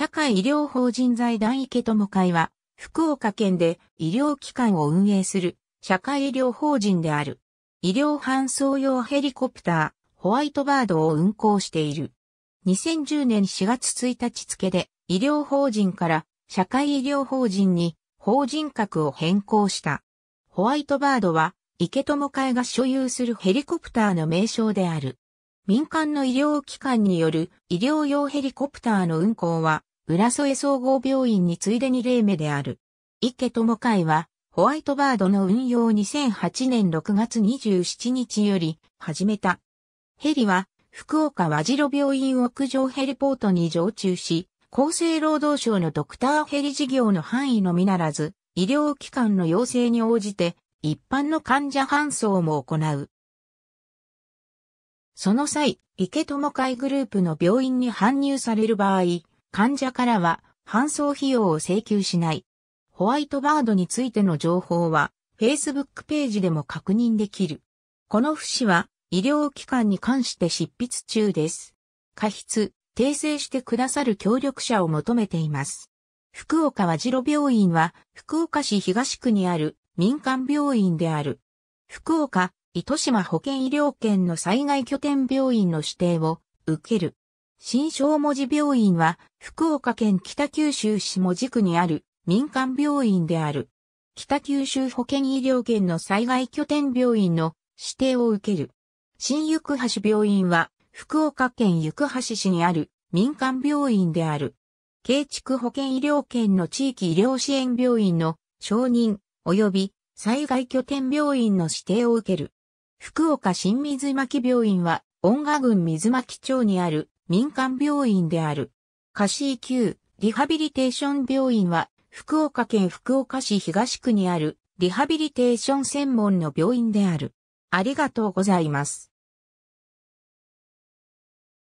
社会医療法人財団池友会は、福岡県で医療機関を運営する社会医療法人である。医療搬送用ヘリコプター、ホワイトバードを運行している。2010年4月1日付で医療法人から社会医療法人に法人格を変更した。ホワイトバードは池友会が所有するヘリコプターの名称である。民間の医療機関による医療用ヘリコプターの運行は浦添総合病院についでに例目である。池友会は、ホワイトバードの運用2008年6月27日より始めた。ヘリは、福岡和白病院屋上ヘリポートに常駐し、厚生労働省のドクターヘリ事業の範囲のみならず、医療機関の要請に応じて、一般の患者搬送も行う。その際、池友会グループの病院に搬入される場合、患者からは搬送費用を請求しない。ホワイトバードについての情報は Facebook ページでも確認できる。この不死は医療機関に関して執筆中です。過失、訂正してくださる協力者を求めています。福岡和白病院は福岡市東区にある民間病院である。福岡、糸島保健医療圏の災害拠点病院の指定を受ける。新小文字病院は、福岡県北九州市文字区にある民間病院である。北九州保健医療圏の災害拠点病院の指定を受ける。新行橋病院は、福岡県行橋市にある民間病院である。建築保健医療圏の地域医療支援病院の承認及び災害拠点病院の指定を受ける。福岡新水巻病院は、恩賀郡水巻町にある民間病院である。カシー級リハビリテーション病院は、福岡県福岡市東区にあるリハビリテーション専門の病院である。ありがとうございます。